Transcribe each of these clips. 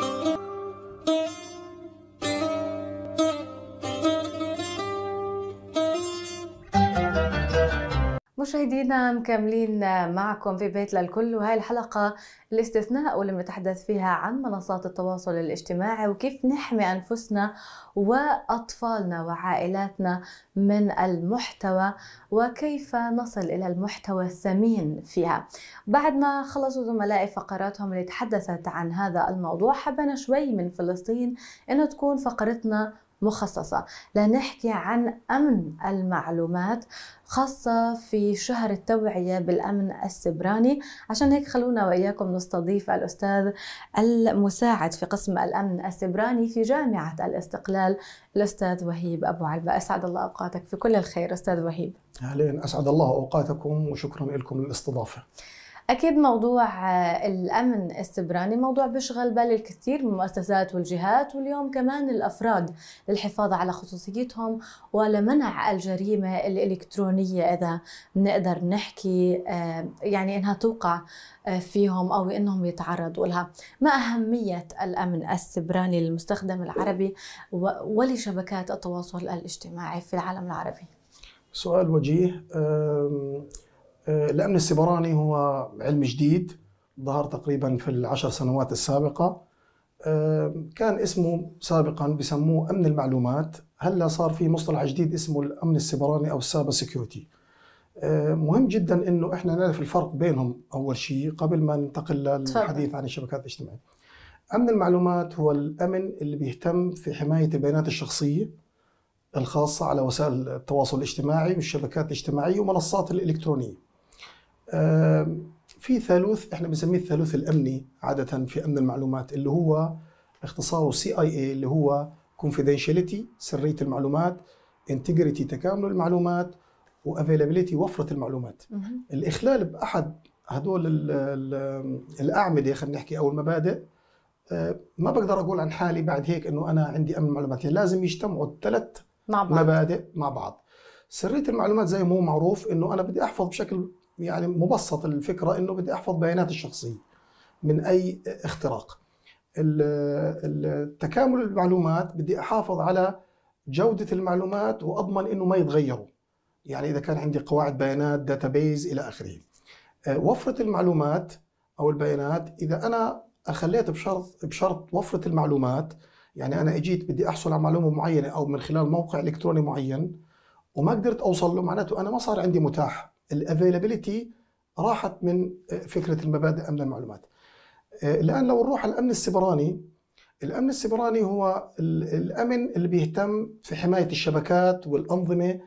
Thank you. مشاهدينا مكملين معكم في بيت للكل وهي الحلقة الاستثناء واللي بنتحدث فيها عن منصات التواصل الاجتماعي وكيف نحمي أنفسنا وأطفالنا وعائلاتنا من المحتوى وكيف نصل إلى المحتوى الثمين فيها بعد ما خلصوا زملائي فقراتهم اللي تحدثت عن هذا الموضوع حبنا شوي من فلسطين إنه تكون فقرتنا مخصصة لنحكي عن أمن المعلومات خاصة في شهر التوعية بالأمن السبراني عشان هيك خلونا وإياكم نستضيف الأستاذ المساعد في قسم الأمن السبراني في جامعة الاستقلال الأستاذ وهيب أبو علبة أسعد الله أوقاتك في كل الخير أستاذ وهيب أهلين أسعد الله أوقاتكم وشكرا لكم للاستضافة أكيد موضوع آه، الأمن السبراني موضوع بيشغل بال الكثير من المؤسسات والجهات واليوم كمان الأفراد للحفاظ على خصوصيتهم ولمنع الجريمة الإلكترونية إذا بنقدر نحكي آه، يعني إنها توقع آه، فيهم أو إنهم يتعرضوا لها ما أهمية الأمن السبراني للمستخدم العربي ولشبكات التواصل الاجتماعي في العالم العربي سؤال وجيه آه، الأمن السبراني هو علم جديد ظهر تقريبا في العشر سنوات السابقة آه، كان اسمه سابقا بسموه أمن المعلومات هلا صار في مصطلح جديد اسمه الأمن السبراني أو السابر سيكيورتي آه، مهم جدا انه احنا نعرف الفرق بينهم اول شيء قبل ما ننتقل للحديث عن الشبكات الاجتماعيه. امن المعلومات هو الامن اللي بيهتم في حمايه البيانات الشخصيه الخاصه على وسائل التواصل الاجتماعي والشبكات الاجتماعيه والمنصات الالكترونيه. في ثالوث احنا بنسميه الثالوث الامني عاده في امن المعلومات اللي هو اختصاره سي اي اي اللي هو كونفيدنشاليتي سريه المعلومات انتجريتي تكامل المعلومات وافيلابيليتي وفره المعلومات الاخلال باحد هدول الـ الـ الاعمده خلينا نحكي او المبادئ آه، ما بقدر اقول عن حالي بعد هيك انه انا عندي امن معلومات يعني لازم يجتمعوا الثلاث مع بعض. مبادئ مع بعض سريه المعلومات زي ما هو معروف انه انا بدي احفظ بشكل يعني مبسط الفكره انه بدي احفظ بيانات الشخصيه من اي اختراق التكامل المعلومات بدي احافظ على جوده المعلومات واضمن انه ما يتغيروا يعني اذا كان عندي قواعد بيانات داتابيز الى اخره آه، وفره المعلومات او البيانات اذا انا أخليت بشرط بشرط وفره المعلومات يعني انا اجيت بدي احصل على معلومه معينه او من خلال موقع الكتروني معين وما قدرت اوصل له معناته انا ما صار عندي متاح الافيلابيلتي راحت من آه، فكره المبادئ امن المعلومات الان آه، لو نروح على الامن السبراني الامن السبراني هو الامن اللي بيهتم في حمايه الشبكات والانظمه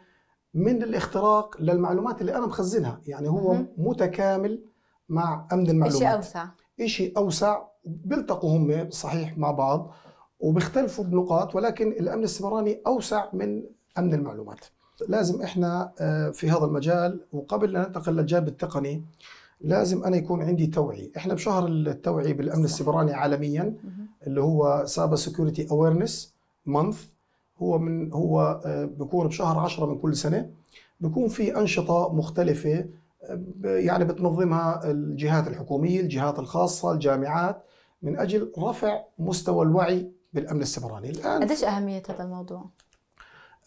من الاختراق للمعلومات اللي انا مخزنها يعني هو متكامل مع امن المعلومات شيء اوسع شيء اوسع بيلتقوا هم صحيح مع بعض وبيختلفوا بنقاط ولكن الامن السبراني اوسع من امن المعلومات لازم احنا آه، في هذا المجال وقبل ان ننتقل للجانب التقني لازم انا يكون عندي توعي، احنا بشهر التوعي بالامن السبراني عالميا اللي هو سايبر سكيورتي اويرنس مانث هو من هو آه، بيكون بشهر 10 من كل سنه بيكون في انشطه مختلفه آه، يعني بتنظمها الجهات الحكوميه، الجهات الخاصه، الجامعات من اجل رفع مستوى الوعي بالامن السبراني الان قديش اهميه هذا الموضوع؟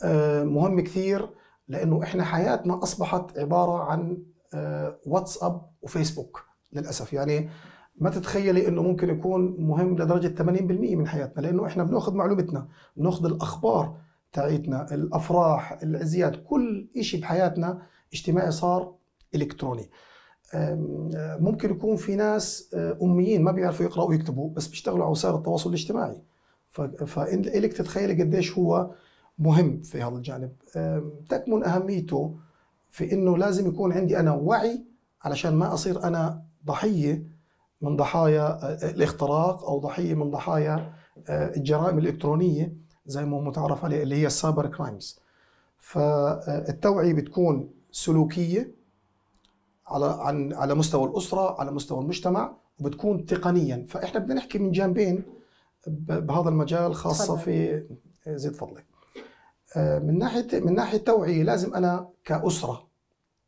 آه، مهم كثير لانه احنا حياتنا اصبحت عباره عن آه، واتساب وفيسبوك للاسف يعني ما تتخيلي انه ممكن يكون مهم لدرجه 80% من حياتنا لانه احنا بناخذ معلومتنا بناخذ الاخبار تاعيتنا الافراح العزيات كل شيء بحياتنا اجتماعي صار الكتروني ممكن يكون في ناس آه، اميين ما بيعرفوا يقراوا ويكتبوا بس بيشتغلوا على وسائل التواصل الاجتماعي فانت إلك تتخيلي قديش هو مهم في هذا الجانب تكمن أهميته في أنه لازم يكون عندي أنا وعي علشان ما أصير أنا ضحية من ضحايا الاختراق أو ضحية من ضحايا الجرائم الإلكترونية زي ما متعرف عليه اللي هي السايبر كرايمز فالتوعية بتكون سلوكية على عن على مستوى الأسرة على مستوى المجتمع وبتكون تقنيا فإحنا بدنا نحكي من جانبين بهذا المجال خاصة في زيد فضلك آه، من ناحيه من ناحيه توعيه لازم انا كاسره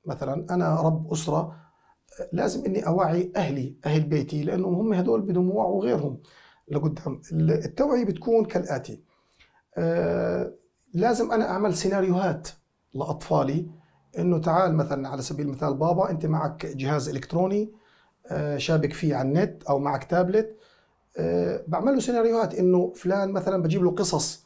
مثلا انا رب اسره آه، لازم اني اوعي اهلي اهل بيتي لانهم هم هذول بدهم يوعوا غيرهم لقدام التوعيه بتكون كالاتي آه، لازم انا اعمل سيناريوهات لاطفالي انه تعال مثلا على سبيل المثال بابا انت معك جهاز الكتروني شابك فيه على النت او معك تابلت بعمل له سيناريوهات انه فلان مثلا بجيب له قصص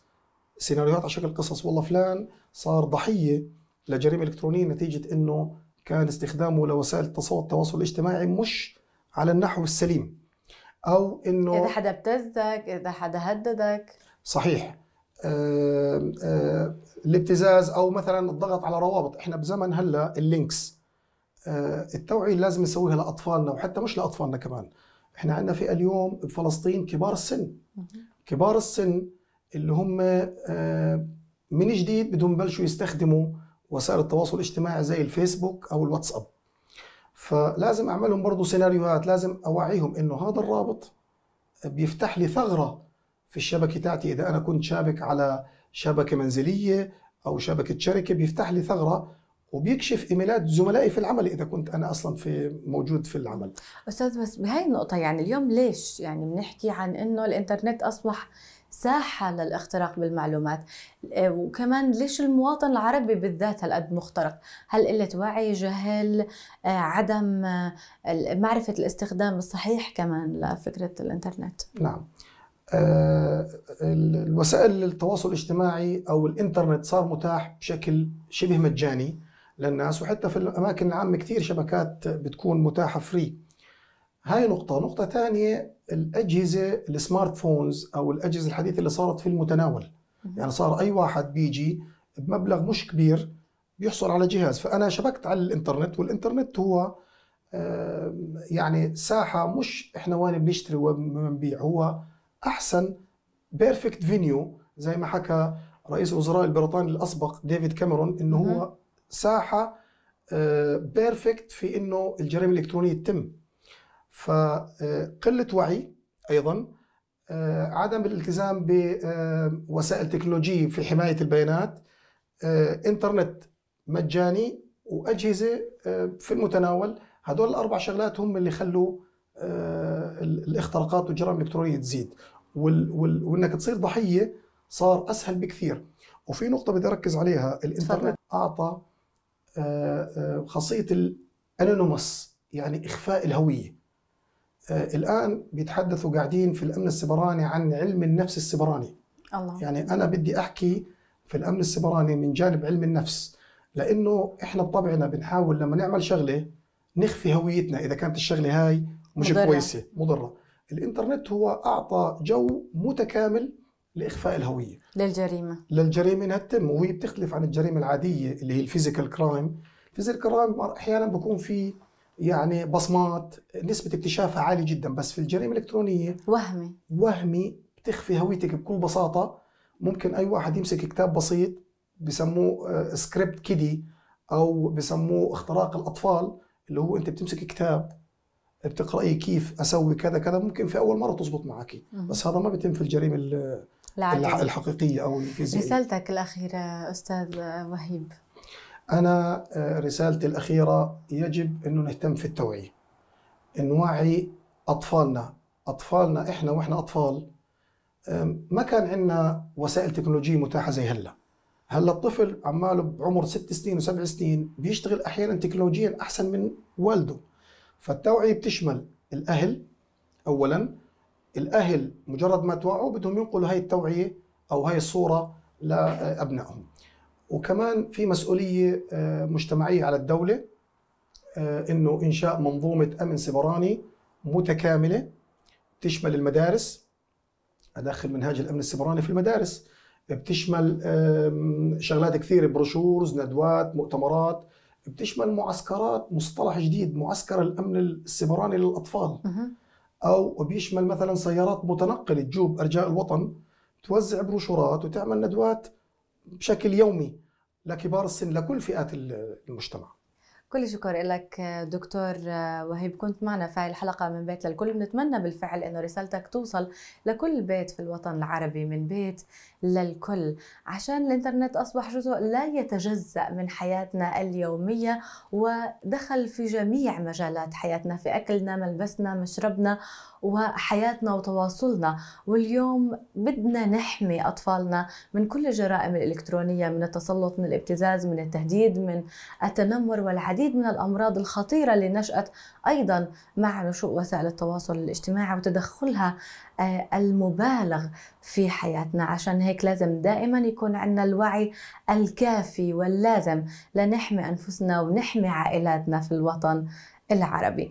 سيناريوهات على شكل قصص والله فلان صار ضحيه لجريمه الكترونيه نتيجه انه كان استخدامه لوسائل التواصل الاجتماعي مش على النحو السليم او انه اذا حدا ابتزك اذا حدا هددك صحيح آه، آه، الابتزاز او مثلا الضغط على روابط احنا بزمن هلا اللينكس آه، التوعيه لازم نسويها لاطفالنا وحتى مش لاطفالنا كمان احنا عندنا فئه اليوم بفلسطين كبار السن كبار السن اللي هم آه، من جديد بدهم بلشوا يستخدموا وسائل التواصل الاجتماعي زي الفيسبوك او الواتساب فلازم اعملهم برضه سيناريوهات لازم اوعيهم انه هذا الرابط بيفتح لي ثغره في الشبكه تاعتي اذا انا كنت شابك على شبكه منزليه او شبكه شركه بيفتح لي ثغره وبيكشف ايميلات زملائي في العمل اذا كنت انا اصلا في موجود في العمل استاذ بس بهاي النقطه يعني اليوم ليش يعني بنحكي عن انه الانترنت اصبح ساحة للاختراق بالمعلومات آه، وكمان ليش المواطن العربي بالذات هالقد مخترق هل قلة وعي جهل آه، عدم آه، معرفة الاستخدام الصحيح كمان لفكرة الانترنت نعم الوسائل التواصل الاجتماعي او الانترنت صار متاح بشكل شبه مجاني للناس وحتى في الاماكن العامه كثير شبكات بتكون متاحه فري هاي نقطة، نقطة ثانية الأجهزة السمارت فونز أو الأجهزة الحديثة اللي صارت في المتناول يعني صار أي واحد بيجي بمبلغ مش كبير بيحصل على جهاز فأنا شبكت على الإنترنت والإنترنت هو يعني ساحة مش إحنا وين بنشتري وبنبيع هو أحسن بيرفكت فينيو زي ما حكى رئيس الوزراء البريطاني الأسبق ديفيد كاميرون إنه هو ساحة بيرفكت آه، في إنه الجريمة الإلكترونية تتم فقلة وعي أيضا آه، عدم الالتزام بوسائل تكنولوجية في حماية البيانات آه، انترنت مجاني وأجهزة آه، في المتناول هدول الأربع شغلات هم اللي خلوا الاختراقات والجرائم الإلكترونية تزيد وإنك تصير ضحية صار أسهل بكثير وفي نقطة بدي أركز عليها الإنترنت أعطى خاصية الأنونيمس يعني إخفاء الهوية آه، الان بيتحدثوا قاعدين في الامن السبراني عن علم النفس السبراني الله. يعني انا بدي احكي في الامن السبراني من جانب علم النفس لانه احنا بطبعنا بنحاول لما نعمل شغله نخفي هويتنا اذا كانت الشغله هاي مش مضرة. كويسه مضره الانترنت هو اعطى جو متكامل لاخفاء الهويه للجريمه للجريمه انها تتم وهي بتختلف عن الجريمه العاديه اللي هي الفيزيكال كرايم الفيزيكال كرايم احيانا بكون في يعني بصمات نسبة اكتشافها عالية جدا بس في الجريمة الإلكترونية وهمي وهمي بتخفي هويتك بكل بساطة ممكن أي واحد يمسك كتاب بسيط بسموه سكريبت آه، كيدي أو بسموه اختراق الأطفال اللي هو أنت بتمسك كتاب بتقرأي إيه، كيف أسوي كذا كذا ممكن في أول مرة تزبط معك بس هذا ما بيتم في الجريمة العادية. الحقيقية أو الفيزيائية رسالتك الأخيرة أستاذ وهيب أنا آه، رسالتي الأخيرة يجب أنه نهتم في التوعية نوعي أطفالنا أطفالنا إحنا وإحنا أطفال ما كان عندنا وسائل تكنولوجية متاحة زي هلا هلا الطفل عماله بعمر ست سنين وسبع سنين بيشتغل أحيانا تكنولوجيا أحسن من والده فالتوعية بتشمل الأهل أولا الأهل مجرد ما توعوا بدهم ينقلوا هاي التوعية أو هاي الصورة لأبنائهم وكمان في مسؤوليه آه، مجتمعيه على الدوله آه، انه انشاء منظومه امن سبراني متكامله تشمل المدارس ادخل منهاج الامن السبراني في المدارس بتشمل شغلات كثيره بروشورز ندوات مؤتمرات بتشمل معسكرات مصطلح جديد معسكر الامن السبراني للاطفال او بيشمل مثلا سيارات متنقله تجوب ارجاء الوطن توزع بروشورات وتعمل ندوات بشكل يومي لكبار السن لكل فئات المجتمع كل شكر لك دكتور وهيب كنت معنا في الحلقة من بيت للكل بنتمنى بالفعل أنه رسالتك توصل لكل بيت في الوطن العربي من بيت للكل عشان الإنترنت أصبح جزء لا يتجزأ من حياتنا اليومية ودخل في جميع مجالات حياتنا في أكلنا ملبسنا مشربنا وحياتنا وتواصلنا واليوم بدنا نحمي أطفالنا من كل الجرائم الإلكترونية من التسلط من الابتزاز من التهديد من التنمر والعديد العديد من الأمراض الخطيرة اللي نشأت أيضا مع نشوء وسائل التواصل الاجتماعي وتدخلها آه، المبالغ في حياتنا عشان هيك لازم دائما يكون عندنا الوعي الكافي واللازم لنحمي أنفسنا ونحمي عائلاتنا في الوطن العربي